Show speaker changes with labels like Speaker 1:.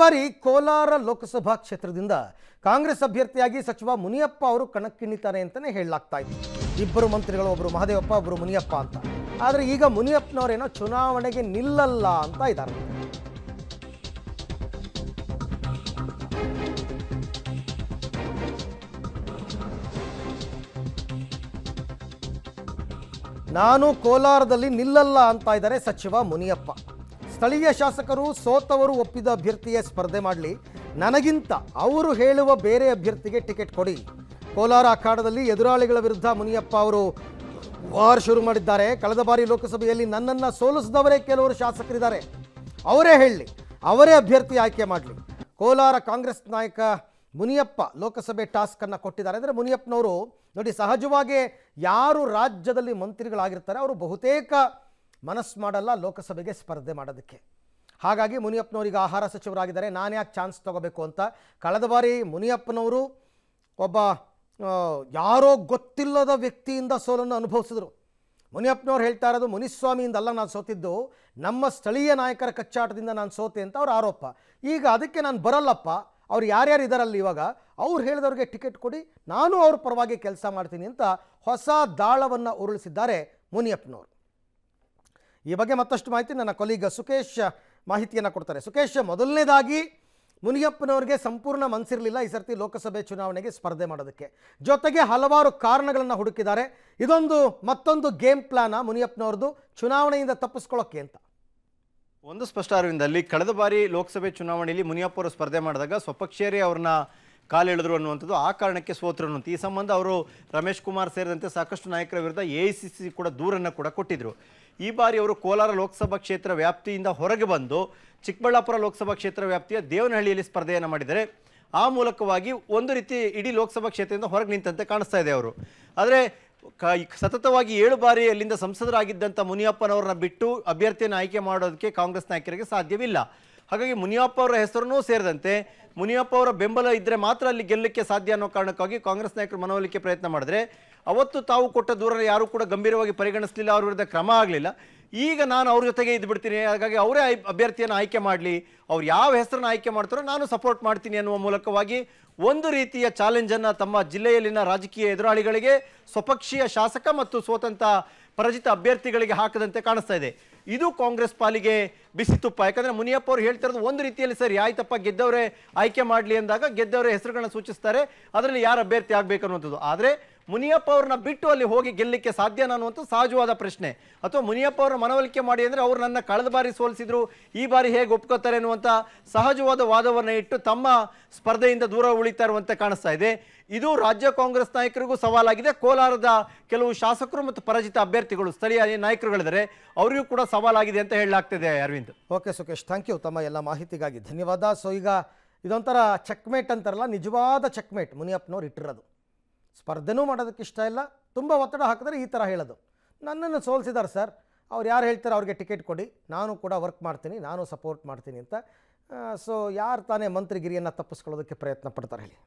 Speaker 1: ಬಾರಿ ಕೋಲಾರ ಲೋಕಸಭಾ ಕ್ಷೇತ್ರದಿಂದ ಕಾಂಗ್ರೆಸ್ ಅಭ್ಯರ್ಥಿಯಾಗಿ ಸಚಿವ ಮುನಿಯಪ್ಪ ಅವರು ಕಣಕ್ಕಿಣಿತಾರೆ ಅಂತಾನೆ ಹೇಳಲಾಗ್ತಾ ಇತ್ತು ಇಬ್ಬರು ಮಂತ್ರಿಗಳು ಒಬ್ಬರು ಮಹದೇವಪ್ಪ ಒಬ್ಬರು ಮುನಿಯಪ್ಪ ಅಂತ ಆದರೆ ಈಗ ಮುನಿಯಪ್ಪನವರೇನೋ ಚುನಾವಣೆಗೆ ನಿಲ್ಲಲ್ಲ ಅಂತ ಇದ್ದಾರೆ ನಾನು ಕೋಲಾರದಲ್ಲಿ ನಿಲ್ಲಲ್ಲ ಅಂತ ಇದ್ದಾರೆ ಸಚಿವ ಮುನಿಯಪ್ಪ ಸ್ಥಳೀಯ ಶಾಸಕರು ಸೋತವರು ಒಪ್ಪಿದ ಅಭ್ಯರ್ಥಿಯೇ ಸ್ಪರ್ಧೆ ಮಾಡಲಿ ನನಗಿಂತ ಅವರು ಹೇಳುವ ಬೇರೆ ಅಭ್ಯರ್ಥಿಗೆ ಟಿಕೆಟ್ ಕೊಡಿ ಕೋಲಾರ ಅಖಾಡದಲ್ಲಿ ಎದುರಾಳಿಗಳ ವಿರುದ್ಧ ಮುನಿಯಪ್ಪ ಅವರು ವಾರ್ ಶುರು ಮಾಡಿದ್ದಾರೆ ಕಳೆದ ಬಾರಿ ಲೋಕಸಭೆಯಲ್ಲಿ ನನ್ನನ್ನು ಸೋಲಿಸಿದವರೇ ಕೆಲವರು ಶಾಸಕರಿದ್ದಾರೆ ಅವರೇ ಹೇಳಲಿ ಅವರೇ ಅಭ್ಯರ್ಥಿ ಆಯ್ಕೆ ಮಾಡಲಿ ಕೋಲಾರ ಕಾಂಗ್ರೆಸ್ ನಾಯಕ ಮುನಿಯಪ್ಪ ಲೋಕಸಭೆ ಟಾಸ್ಕನ್ನು ಕೊಟ್ಟಿದ್ದಾರೆ ಅಂದರೆ ಮುನಿಯಪ್ಪನವರು ನೋಡಿ ಸಹಜವಾಗೇ ಯಾರು ರಾಜ್ಯದಲ್ಲಿ ಮಂತ್ರಿಗಳಾಗಿರ್ತಾರೆ ಅವರು ಬಹುತೇಕ ಮನಸ್ಸು ಮಾಡಲ್ಲ ಲೋಕಸಭೆಗೆ ಸ್ಪರ್ಧೆ ಮಾಡೋದಕ್ಕೆ ಹಾಗಾಗಿ ಮುನಿಯಪ್ಪನವರಿಗೆ ಆಹಾರ ಸಚಿವರಾಗಿದ್ದಾರೆ ನಾನು ಯಾಕೆ ಚಾನ್ಸ್ ತೊಗೋಬೇಕು ಅಂತ ಕಳೆದ ಬಾರಿ ಮುನಿಯಪ್ಪನವರು ಒಬ್ಬ ಯಾರೋ ಗೊತ್ತಿಲ್ಲದ ವ್ಯಕ್ತಿಯಿಂದ ಸೋಲನ್ನು ಅನುಭವಿಸಿದರು ಮುನಿಯಪ್ಪನವ್ರು ಹೇಳ್ತಾ ಇರೋದು ಮುನಿಸ್ವಾಮಿಯಿಂದಲ್ಲ ನಾನು ಸೋತಿದ್ದು ನಮ್ಮ ಸ್ಥಳೀಯ ನಾಯಕರ ಕಚ್ಚಾಟದಿಂದ ನಾನು ಸೋತೆ ಅಂತ ಅವ್ರ ಆರೋಪ ಈಗ ಅದಕ್ಕೆ ನಾನು ಬರಲ್ಲಪ್ಪ ಅವ್ರು ಯಾರ್ಯಾರು ಇದ್ದಾರಲ್ಲಿ ಇವಾಗ ಅವ್ರು ಹೇಳಿದವ್ರಿಗೆ ಟಿಕೆಟ್ ಕೊಡಿ ನಾನು ಅವ್ರ ಪರವಾಗಿ ಕೆಲಸ ಮಾಡ್ತೀನಿ ಅಂತ ಹೊಸ ದಾಳವನ್ನು ಉರುಳಿಸಿದ್ದಾರೆ ಮುನಿಯಪ್ಪನವರು ಈ ಬಗ್ಗೆ ಮತ್ತಷ್ಟು ಮಾಹಿತಿ ನನ್ನ ಕೊಲೀಗ ಸುಖೇಶ್ ಮಾಹಿತಿಯನ್ನು ಕೊಡ್ತಾರೆ ಸುಖೇಶ್ ಮೊದಲನೇದಾಗಿ ಮುನಿಯಪ್ಪನವರಿಗೆ ಸಂಪೂರ್ಣ ಮನಸ್ಸಿರಲಿಲ್ಲ ಈ ಸರ್ತಿ ಲೋಕಸಭೆ ಚುನಾವಣೆಗೆ ಸ್ಪರ್ಧೆ ಮಾಡೋದಕ್ಕೆ ಜೊತೆಗೆ ಹಲವಾರು ಕಾರಣಗಳನ್ನು ಹುಡುಕಿದ್ದಾರೆ ಇದೊಂದು ಮತ್ತೊಂದು ಗೇಮ್ ಪ್ಲಾನ ಮುನಿಯಪ್ಪನವ್ರದ್ದು ಚುನಾವಣೆಯಿಂದ ತಪ್ಪಿಸ್ಕೊಳ್ಳೋಕೆ ಅಂತ
Speaker 2: ಒಂದು ಸ್ಪಷ್ಟ ಅರವಿಂದಲ್ಲಿ ಕಳೆದ ಬಾರಿ ಲೋಕಸಭೆ ಚುನಾವಣೆಯಲ್ಲಿ ಮುನಿಯಪ್ಪ ಅವರು ಸ್ಪರ್ಧೆ ಮಾಡಿದಾಗ ಸ್ವಪಕ್ಷೇರಿ ಅವ್ರನ್ನ ಕಾಲೆಳೆದ್ರು ಅನ್ನುವಂಥದ್ದು ಆ ಕಾರಣಕ್ಕೆ ಸೋತರು ಅನ್ನುವಂಥ ಈ ಸಂಬಂಧ ಅವರು ರಮೇಶ್ ಕುಮಾರ್ ಸೇರಿದಂತೆ ಸಾಕಷ್ಟು ನಾಯಕರ ವಿರುದ್ಧ ಎ ಕೂಡ ದೂರನ್ನು ಕೂಡ ಕೊಟ್ಟಿದ್ದರು ಈ ಬಾರಿ ಅವರು ಕೋಲಾರ ಲೋಕಸಭಾ ಕ್ಷೇತ್ರ ವ್ಯಾಪ್ತಿಯಿಂದ ಹೊರಗೆ ಬಂದು ಚಿಕ್ಕಬಳ್ಳಾಪುರ ಲೋಕಸಭಾ ಕ್ಷೇತ್ರ ವ್ಯಾಪ್ತಿಯ ದೇವನಹಳ್ಳಿಯಲ್ಲಿ ಸ್ಪರ್ಧೆಯನ್ನು ಮಾಡಿದರೆ ಆ ಮೂಲಕವಾಗಿ ಒಂದು ರೀತಿ ಇಡೀ ಲೋಕಸಭಾ ಕ್ಷೇತ್ರದಿಂದ ಹೊರಗೆ ನಿಂತಂತೆ ಕಾಣಿಸ್ತಾ ಇದೆ ಅವರು ಆದರೆ ಸತತವಾಗಿ ಏಳು ಬಾರಿ ಅಲ್ಲಿಂದ ಸಂಸದರಾಗಿದ್ದಂಥ ಮುನಿಯಪ್ಪನವ್ರನ್ನ ಬಿಟ್ಟು ಅಭ್ಯರ್ಥಿಯನ್ನು ಆಯ್ಕೆ ಮಾಡೋದಕ್ಕೆ ಕಾಂಗ್ರೆಸ್ ನಾಯಕರಿಗೆ ಸಾಧ್ಯವಿಲ್ಲ ಹಾಗಾಗಿ ಮುನಿಯಪ್ಪ ಅವರ ಹೆಸರನ್ನೂ ಸೇರಿದಂತೆ ಮುನಿಯಪ್ಪ ಅವರ ಬೆಂಬಲ ಇದ್ದರೆ ಮಾತ್ರ ಅಲ್ಲಿ ಗೆಲ್ಲಕ್ಕೆ ಸಾಧ್ಯ ಅನ್ನೋ ಕಾರಣಕ್ಕಾಗಿ ಕಾಂಗ್ರೆಸ್ ನಾಯಕರು ಮನವೊಲಿಕೆ ಪ್ರಯತ್ನ ಮಾಡಿದ್ರೆ ಅವತ್ತು ತಾವು ಕೊಟ್ಟ ದೂರನ್ನು ಯಾರೂ ಕೂಡ ಗಂಭೀರವಾಗಿ ಪರಿಗಣಿಸಲಿಲ್ಲ ಅವ್ರ ವಿರುದ್ಧ ಕ್ರಮ ಆಗಲಿಲ್ಲ ಈಗ ನಾನು ಅವ್ರ ಜೊತೆಗೆ ಇದ್ದು ಬಿಡ್ತೀನಿ ಹಾಗಾಗಿ ಅವರೇ ಅಭ್ಯರ್ಥಿಯನ್ನು ಆಯ್ಕೆ ಮಾಡಲಿ ಅವ್ರು ಯಾವ ಹೆಸರನ್ನು ಆಯ್ಕೆ ಮಾಡ್ತಾರೋ ನಾನು ಸಪೋರ್ಟ್ ಮಾಡ್ತೀನಿ ಅನ್ನುವ ಮೂಲಕವಾಗಿ ಒಂದು ರೀತಿಯ ಚಾಲೆಂಜನ್ನು ತಮ್ಮ ಜಿಲ್ಲೆಯಲ್ಲಿನ ರಾಜಕೀಯ ಎದುರಾಳಿಗಳಿಗೆ ಸ್ವಪಕ್ಷೀಯ ಶಾಸಕ ಮತ್ತು ಸ್ವತಂತ್ರ ಪರಾಜಿತ ಅಭ್ಯರ್ಥಿಗಳಿಗೆ ಹಾಕದಂತೆ ಕಾಣಿಸ್ತಾ ಇದೆ ಇದು ಕಾಂಗ್ರೆಸ್ ಪಾಲಿಗೆ ಬಿಸಿ ತುಪ್ಪ ಯಾಕಂದರೆ ಮುನಿಯಪ್ಪ ಅವರು ಹೇಳ್ತಿರೋದು ಒಂದು ರೀತಿಯಲ್ಲಿ ಸರಿ ಆಯ್ತಪ್ಪ ಗೆದ್ದವರೇ ಆಯ್ಕೆ ಮಾಡಲಿ ಅಂದಾಗ ಗೆದ್ದವರೇ ಹೆಸರುಗಳನ್ನು ಸೂಚಿಸ್ತಾರೆ ಅದರಲ್ಲಿ ಯಾರು ಅಭ್ಯರ್ಥಿ ಆಗಬೇಕು ಅನ್ನುವಂಥದ್ದು ಆದರೆ ಮುನಿಯಪ್ಪ ಅವ್ರನ್ನ ಬಿಟ್ಟು ಅಲ್ಲಿ ಹೋಗಿ ಗೆಲ್ಲಲಿಕ್ಕೆ ಸಾಧ್ಯನ ಅನ್ನುವಂಥ ಸಹಜವಾದ ಪ್ರಶ್ನೆ ಅಥವಾ ಮುನಿಯಪ್ಪ ಅವರ ಮನವೊಲಿಕೆ ಮಾಡಿ ಅಂದರೆ ಅವ್ರು ನನ್ನ ಕಳೆದ ಬಾರಿ ಸೋಲಿಸಿದ್ರು ಈ ಬಾರಿ ಹೇಗೆ ಒಪ್ಕೋತಾರೆ ಅನ್ನುವಂಥ ಸಹಜವಾದ ವಾದವನ್ನು ಇಟ್ಟು ತಮ್ಮ ಸ್ಪರ್ಧೆಯಿಂದ ದೂರ ಉಳಿತಾ ಇರುವಂತೆ ಕಾಣಿಸ್ತಾ ಇದೆ ಇದು ರಾಜ್ಯ ಕಾಂಗ್ರೆಸ್ ನಾಯಕರಿಗೂ ಸವಾಲಾಗಿದೆ ಕೋಲಾರದ ಕೆಲವು ಶಾಸಕರು ಮತ್ತು ಪರಾಜಿತ ಅಭ್ಯರ್ಥಿಗಳು ಸ್ಥಳೀಯ ನಾಯಕರುಗಳಿದ್ದಾರೆ ಅವರಿಗೂ ಕೂಡ ಸವಾಲಾಗಿದೆ ಅಂತ ಹೇಳಲಾಗ್ತಿದೆ Aravind
Speaker 1: okay Sukhesh thank you ತಮ್ಮ ಎಲ್ಲ ಮಾಹಿತಿಗಾಗಿ ಧನ್ಯವಾದ ಸೊ ಈಗ ಇದೊಂಥರ ಚೆಕ್ಮೇಟ್ ಅಂತಾರಲ್ಲ ನಿಜವಾದ ಚೆಕ್ಮೇಟ್ ಮುನಿಯಪ್ಪನವ್ರು ಇಟ್ಟಿರೋದು ಸ್ಪರ್ಧೆನೂ ಮಾಡೋದಕ್ಕೆ ಇಷ್ಟ ಇಲ್ಲ ತುಂಬ ಒತ್ತಡ ಹಾಕಿದ್ರೆ ಈ ಥರ ಹೇಳೋದು ನನ್ನನ್ನು ಸೋಲಿಸಿದ್ದಾರೆ ಸರ್ ಅವ್ರು ಯಾರು ಹೇಳ್ತಾರೆ ಅವ್ರಿಗೆ ಟಿಕೆಟ್ ಕೊಡಿ ನಾನು ಕೂಡ ವರ್ಕ್ ಮಾಡ್ತೀನಿ ನಾನು ಸಪೋರ್ಟ್ ಮಾಡ್ತೀನಿ ಅಂತ ಸೊ ಯಾರು ತಾನೇ ಮಂತ್ರಿಗಿರಿಯನ್ನು ತಪ್ಪಿಸ್ಕೊಳ್ಳೋದಕ್ಕೆ ಪ್ರಯತ್ನ ಪಡ್ತಾರೆ ಹೇಳಿ